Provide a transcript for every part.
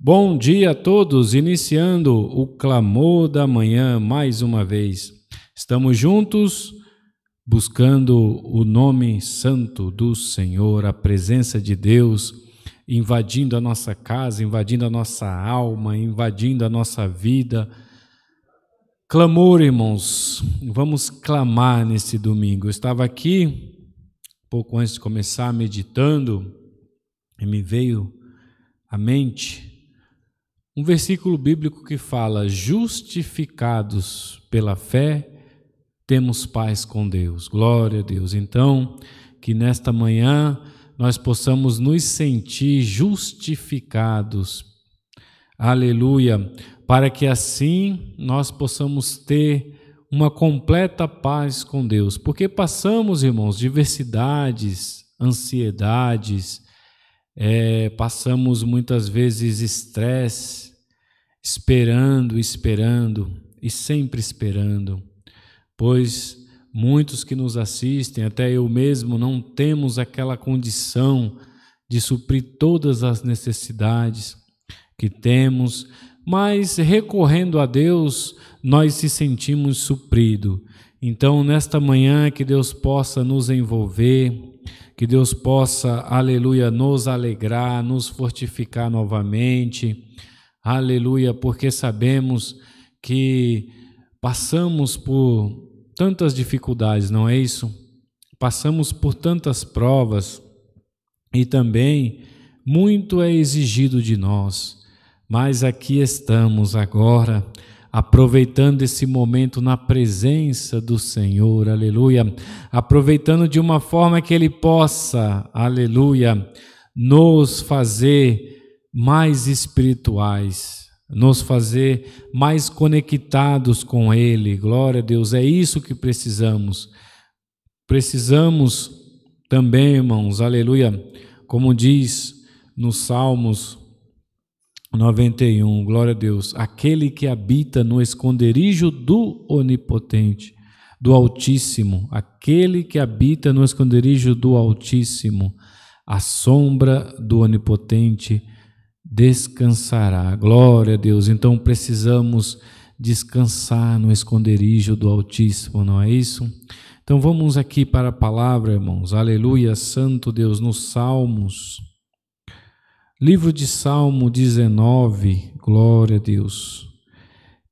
Bom dia a todos, iniciando o clamor da manhã mais uma vez. Estamos juntos buscando o nome santo do Senhor, a presença de Deus invadindo a nossa casa, invadindo a nossa alma, invadindo a nossa vida. Clamor, irmãos, vamos clamar nesse domingo. Eu estava aqui pouco antes de começar meditando e me veio à mente um versículo bíblico que fala: justificados pela fé, temos paz com Deus. Glória a Deus. Então, que nesta manhã nós possamos nos sentir justificados. Aleluia. Para que assim nós possamos ter uma completa paz com Deus. Porque passamos, irmãos, diversidades, ansiedades, é, passamos muitas vezes estresse, esperando, esperando e sempre esperando, pois muitos que nos assistem, até eu mesmo, não temos aquela condição de suprir todas as necessidades que temos, mas recorrendo a Deus, nós se sentimos suprido. Então, nesta manhã, que Deus possa nos envolver, que Deus possa, aleluia, nos alegrar, nos fortificar novamente Aleluia, porque sabemos que passamos por tantas dificuldades, não é isso? Passamos por tantas provas e também muito é exigido de nós, mas aqui estamos agora, aproveitando esse momento na presença do Senhor, aleluia, aproveitando de uma forma que Ele possa, aleluia, nos fazer mais espirituais, nos fazer mais conectados com Ele. Glória a Deus, é isso que precisamos. Precisamos também, irmãos, aleluia, como diz nos Salmos 91, glória a Deus, aquele que habita no esconderijo do Onipotente, do Altíssimo, aquele que habita no esconderijo do Altíssimo, a sombra do Onipotente descansará. Glória a Deus. Então precisamos descansar no esconderijo do Altíssimo, não é isso? Então vamos aqui para a palavra, irmãos. Aleluia, Santo Deus, nos Salmos. Livro de Salmo 19, glória a Deus,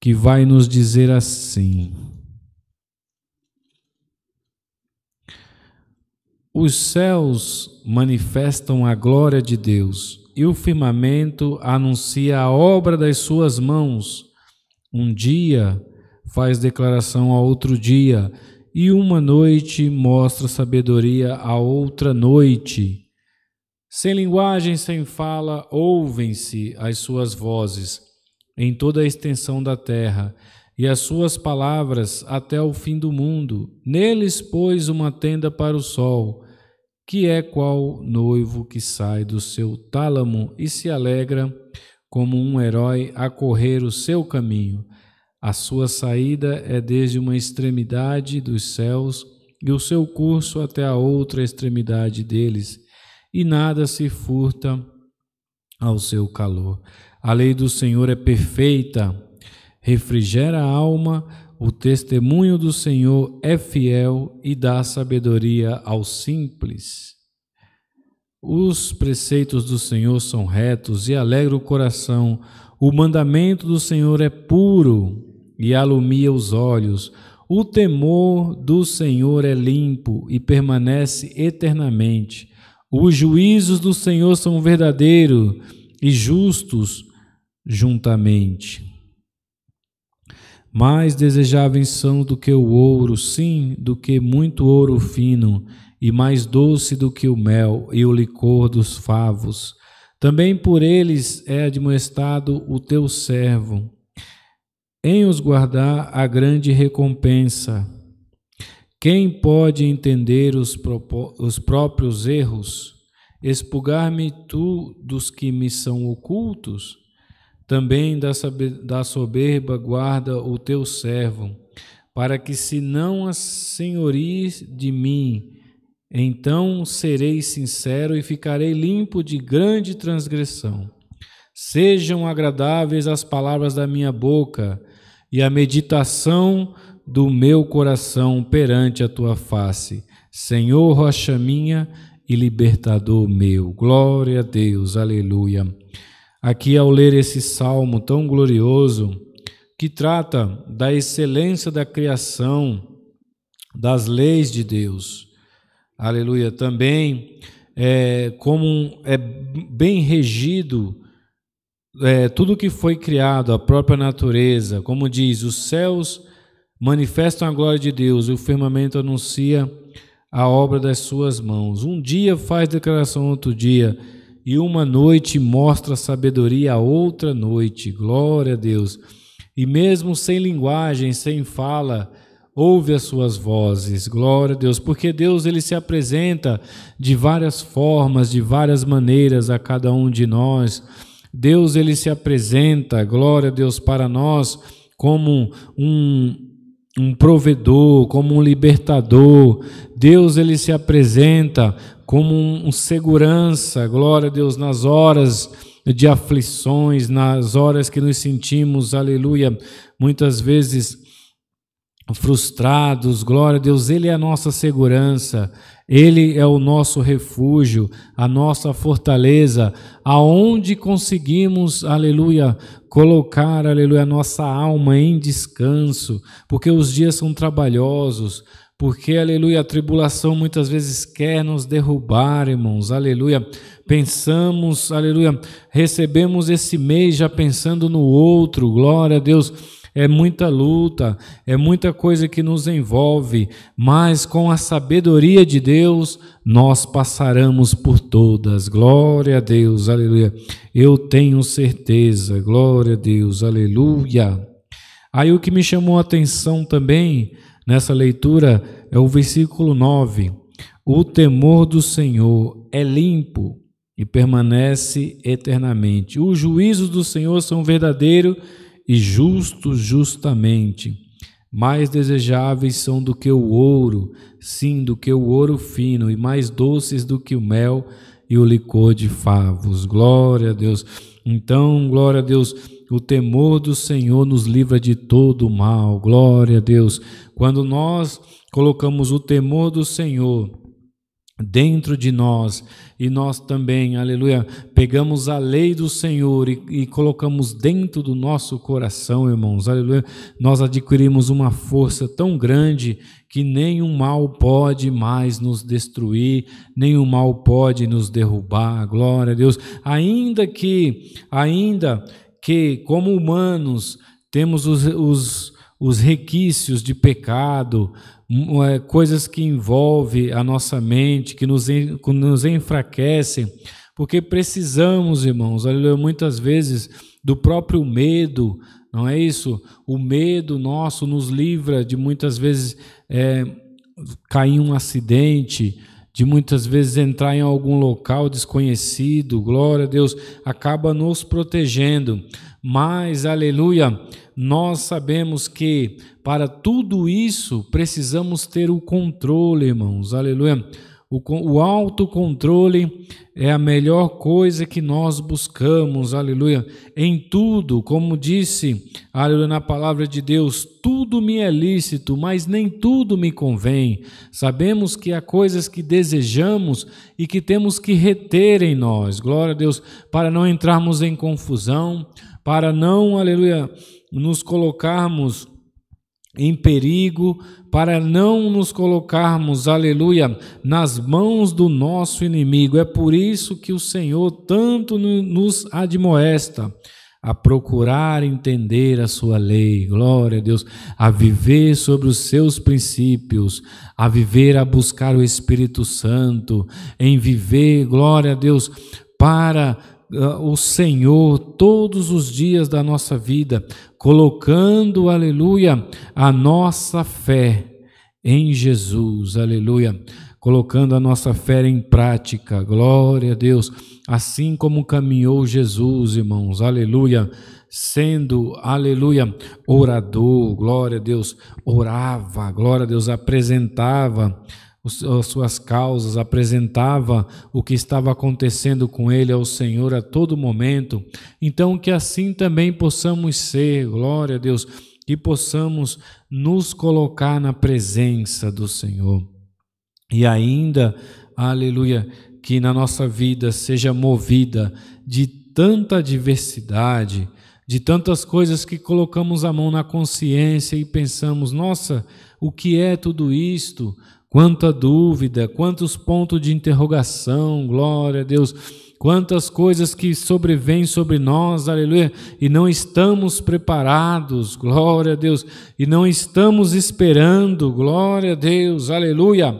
que vai nos dizer assim: Os céus manifestam a glória de Deus e o firmamento anuncia a obra das suas mãos. Um dia faz declaração a outro dia, e uma noite mostra sabedoria a outra noite. Sem linguagem, sem fala, ouvem-se as suas vozes em toda a extensão da terra, e as suas palavras até o fim do mundo. Neles pôs uma tenda para o sol que é qual noivo que sai do seu tálamo e se alegra como um herói a correr o seu caminho. A sua saída é desde uma extremidade dos céus e o seu curso até a outra extremidade deles, e nada se furta ao seu calor. A lei do Senhor é perfeita, refrigera a alma, o testemunho do Senhor é fiel e dá sabedoria aos simples. Os preceitos do Senhor são retos e alegra o coração. O mandamento do Senhor é puro e alumia os olhos. O temor do Senhor é limpo e permanece eternamente. Os juízos do Senhor são verdadeiros e justos juntamente. Mais desejáveis são do que o ouro, sim, do que muito ouro fino, e mais doce do que o mel e o licor dos favos. Também por eles é admoestado o teu servo, em os guardar a grande recompensa. Quem pode entender os, os próprios erros? Expulgar-me tu dos que me são ocultos? Também da soberba guarda o teu servo, para que se não assenhorie de mim, então serei sincero e ficarei limpo de grande transgressão. Sejam agradáveis as palavras da minha boca e a meditação do meu coração perante a tua face. Senhor, rocha minha e libertador meu. Glória a Deus, aleluia aqui ao ler esse salmo tão glorioso, que trata da excelência da criação, das leis de Deus. Aleluia. Também, é, como é bem regido é, tudo que foi criado, a própria natureza, como diz, os céus manifestam a glória de Deus e o firmamento anuncia a obra das suas mãos. Um dia faz declaração, outro dia e uma noite mostra sabedoria a outra noite. Glória a Deus. E mesmo sem linguagem, sem fala, ouve as suas vozes. Glória a Deus, porque Deus ele se apresenta de várias formas, de várias maneiras a cada um de nós. Deus ele se apresenta, glória a Deus para nós como um um provedor, como um libertador. Deus ele se apresenta como um, um segurança, glória a Deus, nas horas de aflições, nas horas que nos sentimos, aleluia, muitas vezes frustrados, glória a Deus, Ele é a nossa segurança, Ele é o nosso refúgio, a nossa fortaleza, aonde conseguimos, aleluia, colocar, aleluia, a nossa alma em descanso, porque os dias são trabalhosos, porque, aleluia, a tribulação muitas vezes quer nos derrubar, irmãos, aleluia. Pensamos, aleluia, recebemos esse mês já pensando no outro, glória a Deus é muita luta, é muita coisa que nos envolve, mas com a sabedoria de Deus nós passaremos por todas. Glória a Deus, aleluia. Eu tenho certeza, glória a Deus, aleluia. Aí o que me chamou a atenção também nessa leitura é o versículo 9. O temor do Senhor é limpo e permanece eternamente. Os juízos do Senhor são verdadeiros e justos justamente. Mais desejáveis são do que o ouro, sim, do que o ouro fino, e mais doces do que o mel e o licor de favos. Glória a Deus. Então, glória a Deus, o temor do Senhor nos livra de todo mal. Glória a Deus. Quando nós colocamos o temor do Senhor dentro de nós e nós também, aleluia, pegamos a lei do Senhor e, e, colocamos dentro do nosso coração, irmãos, aleluia, nós adquirimos uma força tão grande que nenhum mal pode mais nos destruir, nenhum mal pode nos derrubar, glória a Deus, ainda que, ainda que como humanos temos os, os os requisitos de pecado, é, coisas que envolvem a nossa mente, que nos, nos enfraquecem, porque precisamos, irmãos, aleluia, muitas vezes do próprio medo, não é isso? O medo nosso nos livra de muitas vezes é, cair em um acidente, de muitas vezes entrar em algum local desconhecido, glória a Deus, acaba nos protegendo. Mas, aleluia, nós sabemos que para tudo isso precisamos ter o controle, irmãos. Aleluia. O, o autocontrole é a melhor coisa que nós buscamos, aleluia. Em tudo, como disse, aleluia, na palavra de Deus, tudo me é lícito, mas nem tudo me convém. Sabemos que há coisas que desejamos e que temos que reter em nós, glória a Deus, para não entrarmos em confusão, para não, aleluia, nos colocarmos em perigo, para não nos colocarmos, aleluia, nas mãos do nosso inimigo. É por isso que o Senhor tanto nos admoesta a procurar entender a sua lei, glória a Deus, a viver sobre os seus princípios, a viver a buscar o Espírito Santo, em viver, glória a Deus, para ah, o Senhor todos os dias da nossa vida, colocando, aleluia, a nossa fé em Jesus, aleluia, colocando a nossa fé em prática, glória a Deus, assim como caminhou Jesus, irmãos, aleluia, sendo, aleluia, orador, glória a Deus, orava, glória a Deus, apresentava, as suas causas, apresentava o que estava acontecendo com ele ao Senhor a todo momento. Então, que assim também possamos ser, glória a Deus, que possamos nos colocar na presença do Senhor. E ainda, aleluia, que na nossa vida seja movida de tanta diversidade, de tantas coisas que colocamos a mão na consciência e pensamos: nossa, o que é tudo isto? Quanta dúvida, quantos pontos de interrogação, glória a Deus, quantas coisas que sobrevêm sobre nós, aleluia, e não estamos preparados, glória a Deus, e não estamos esperando, glória a Deus, aleluia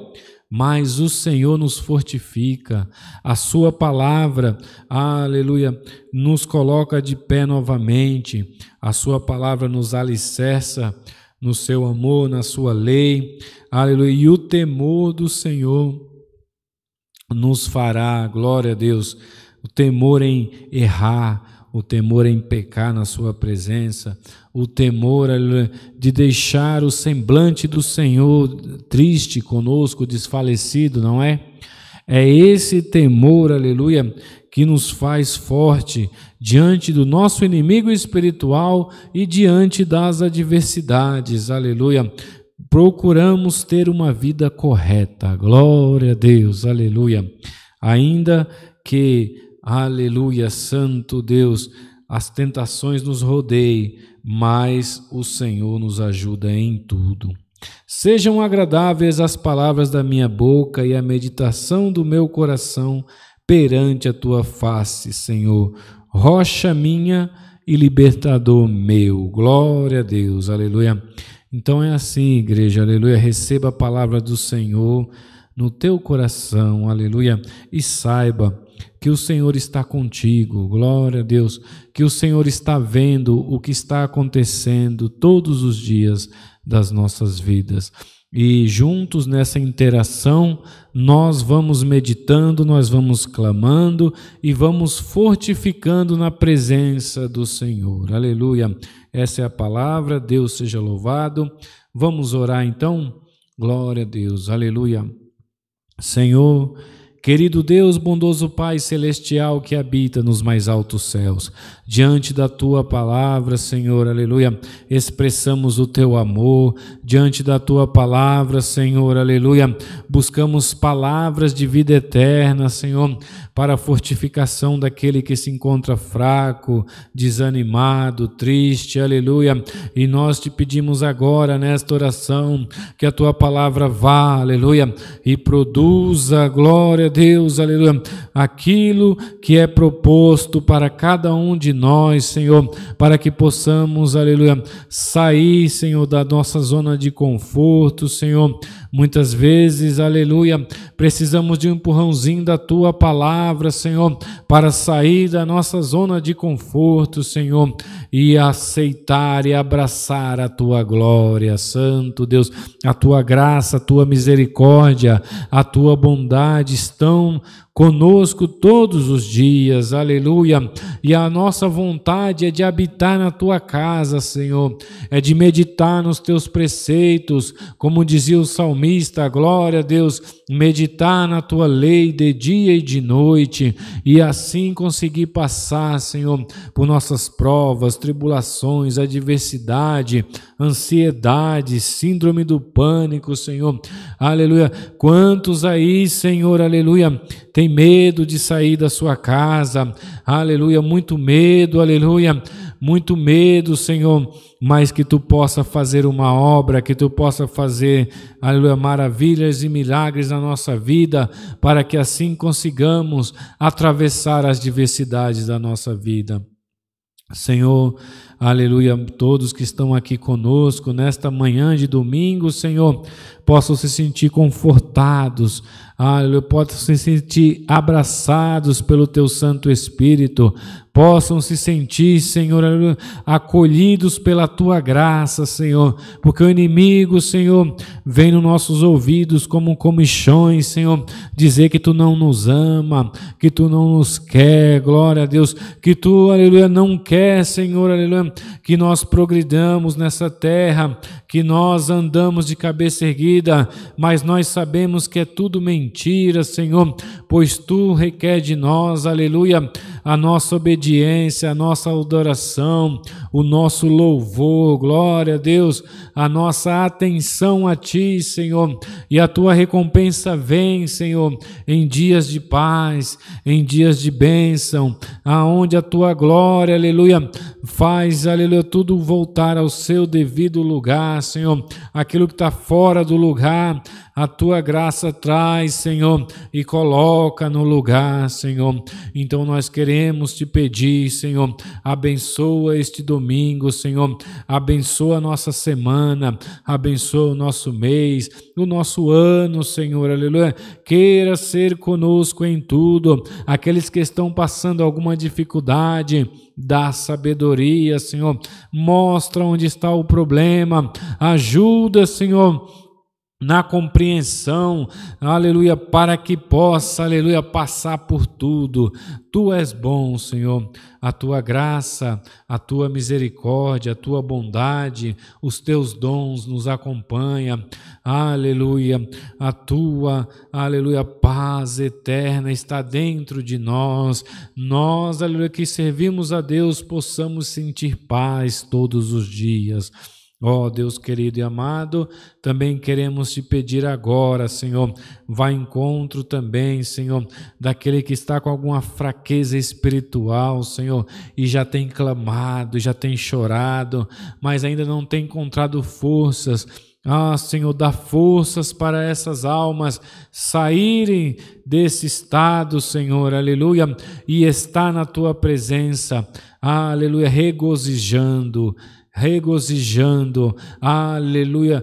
mas o Senhor nos fortifica, a Sua palavra, aleluia, nos coloca de pé novamente, a Sua palavra nos alicerça, no seu amor, na sua lei. Aleluia. E o temor do Senhor nos fará, glória a Deus, o temor em errar, o temor em pecar na sua presença, o temor aleluia, de deixar o semblante do Senhor triste conosco, desfalecido, não é? É esse temor, aleluia, que nos faz forte, diante do nosso inimigo espiritual e diante das adversidades. Aleluia. Procuramos ter uma vida correta. Glória a Deus. Aleluia. Ainda que, aleluia, Santo Deus, as tentações nos rodeiem, mas o Senhor nos ajuda em tudo. Sejam agradáveis as palavras da minha boca e a meditação do meu coração perante a tua face, Senhor rocha minha e libertador meu. Glória a Deus, aleluia. Então é assim, igreja, aleluia. Receba a palavra do Senhor no teu coração, aleluia, e saiba que o Senhor está contigo, glória a Deus, que o Senhor está vendo o que está acontecendo todos os dias das nossas vidas. E juntos nessa interação, nós vamos meditando, nós vamos clamando e vamos fortificando na presença do Senhor. Aleluia. Essa é a palavra, Deus seja louvado. Vamos orar então? Glória a Deus. Aleluia. Senhor, Querido Deus, bondoso Pai celestial que habita nos mais altos céus, diante da tua palavra, Senhor, aleluia, expressamos o teu amor, diante da tua palavra, Senhor, aleluia. Buscamos palavras de vida eterna, Senhor, para a fortificação daquele que se encontra fraco, desanimado, triste, aleluia. E nós te pedimos agora, nesta oração, que a tua palavra vá, aleluia, e produza, glória a Deus, aleluia, aquilo que é proposto para cada um de nós, Senhor, para que possamos, aleluia, sair, Senhor, da nossa zona zona de conforto, Senhor, Muitas vezes, aleluia, precisamos de um empurrãozinho da tua palavra, Senhor, para sair da nossa zona de conforto, Senhor, e aceitar e abraçar a tua glória, Santo Deus, a tua graça, a tua misericórdia, a tua bondade estão conosco todos os dias, aleluia. E a nossa vontade é de habitar na tua casa, Senhor, é de meditar nos teus preceitos, como dizia o salmista salmista, glória a Deus, meditar na tua lei de dia e de noite e assim conseguir passar, Senhor, por nossas provas, tribulações, adversidade, ansiedade, síndrome do pânico, Senhor, aleluia. Quantos aí, Senhor, aleluia, tem medo de sair da sua casa, aleluia, muito medo, aleluia muito medo, Senhor, mas que tu possa fazer uma obra, que tu possa fazer, aleluia, maravilhas e milagres na nossa vida, para que assim consigamos atravessar as diversidades da nossa vida. Senhor, aleluia, todos que estão aqui conosco nesta manhã de domingo, Senhor, possam se sentir confortados, aleluia, possam se sentir abraçados pelo Teu Santo Espírito, possam se sentir, Senhor, aleluia, acolhidos pela Tua graça, Senhor, porque o inimigo, Senhor, vem nos nossos ouvidos como comichões, Senhor, dizer que Tu não nos ama, que Tu não nos quer, glória a Deus, que Tu, aleluia, não quer, Senhor, aleluia, que nós progridamos nessa terra, que nós andamos de cabeça erguida, mas nós sabemos que é tudo mentira, Senhor, pois tu requer de nós, aleluia, a nossa obediência, a nossa adoração, o nosso louvor, glória a Deus, a nossa atenção a ti, Senhor, e a tua recompensa vem, Senhor, em dias de paz, em dias de bênção, aonde a tua glória, aleluia, Faz, aleluia, tudo voltar ao seu devido lugar, Senhor. Aquilo que está fora do lugar, a tua graça traz, Senhor, e coloca no lugar, Senhor. Então nós queremos te pedir, Senhor, abençoa este domingo, Senhor. Abençoa a nossa semana, abençoa o nosso mês, o nosso ano, Senhor, aleluia. Queira ser conosco em tudo. Aqueles que estão passando alguma dificuldade, dá sabedoria sabedoria, Senhor. Mostra onde está o problema, ajuda, Senhor na compreensão, aleluia, para que possa, aleluia, passar por tudo. Tu és bom, Senhor, a tua graça, a tua misericórdia, a tua bondade, os teus dons nos acompanha. Aleluia, a tua, aleluia, paz eterna está dentro de nós. Nós, aleluia, que servimos a Deus, possamos sentir paz todos os dias. Ó oh, Deus querido e amado, também queremos te pedir agora, Senhor, vá encontro também, Senhor, daquele que está com alguma fraqueza espiritual, Senhor, e já tem clamado, já tem chorado, mas ainda não tem encontrado forças. Ah, Senhor, dá forças para essas almas saírem desse estado, Senhor, aleluia, e estar na tua presença, ah, aleluia, regozijando regozijando, aleluia,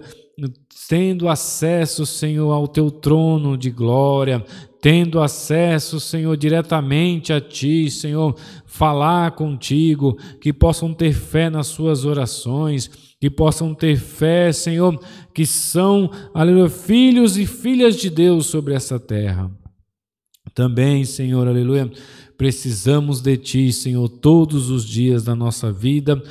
tendo acesso, Senhor, ao teu trono de glória, tendo acesso, Senhor, diretamente a Ti, Senhor, falar contigo, que possam ter fé nas suas orações, que possam ter fé, Senhor, que são, aleluia, filhos e filhas de Deus sobre essa terra. Também, Senhor, aleluia, precisamos de Ti, Senhor, todos os dias da nossa vida,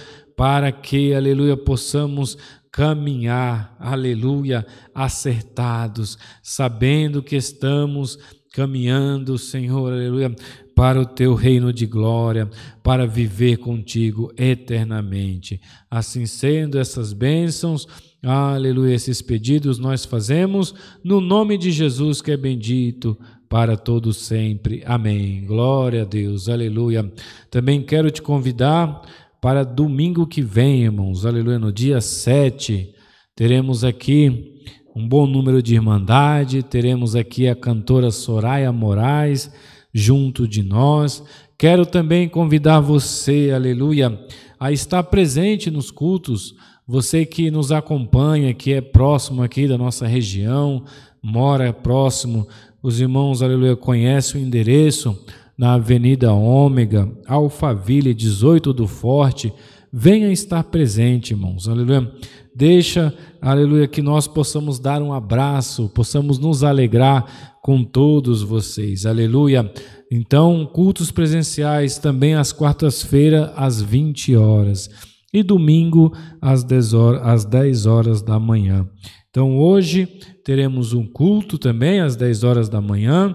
para que, aleluia, possamos caminhar, aleluia, acertados, sabendo que estamos caminhando, Senhor, aleluia, para o teu reino de glória, para viver contigo eternamente. Assim sendo, essas bênçãos, aleluia, esses pedidos nós fazemos no nome de Jesus que é bendito para todos sempre. Amém. Glória a Deus. Aleluia. Também quero te convidar para domingo que vem, irmãos. Aleluia. No dia 7, teremos aqui um bom número de Irmandade, teremos aqui a cantora Soraya Moraes junto de nós. Quero também convidar você, aleluia, a estar presente nos cultos. Você que nos acompanha, que é próximo aqui da nossa região, mora próximo, os irmãos, aleluia, conhecem o endereço na Avenida Ômega, Alphaville 18 do Forte. Venha estar presente, irmãos. Aleluia. Deixa, aleluia, que nós possamos dar um abraço, possamos nos alegrar com todos vocês. Aleluia. Então, cultos presenciais também às quartas-feiras, às 20 horas. E domingo, às 10 horas, às 10 horas da manhã. Então, hoje teremos um culto também às 10 horas da manhã.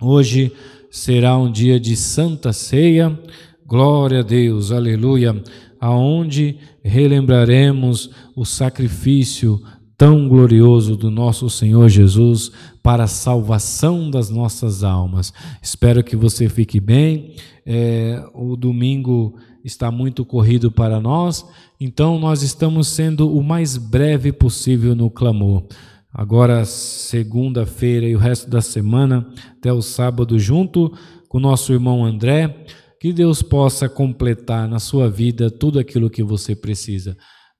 Hoje será um dia de santa ceia. Glória a Deus, aleluia, aonde relembraremos o sacrifício tão glorioso do nosso Senhor Jesus para a salvação das nossas almas. Espero que você fique bem. É, o domingo está muito corrido para nós, então nós estamos sendo o mais breve possível no clamor agora segunda-feira e o resto da semana até o sábado junto com nosso irmão André. Que Deus possa completar na sua vida tudo aquilo que você precisa.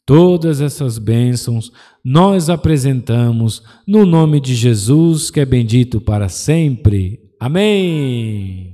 Todas essas bênçãos nós apresentamos no nome de Jesus, que é bendito para sempre. Amém.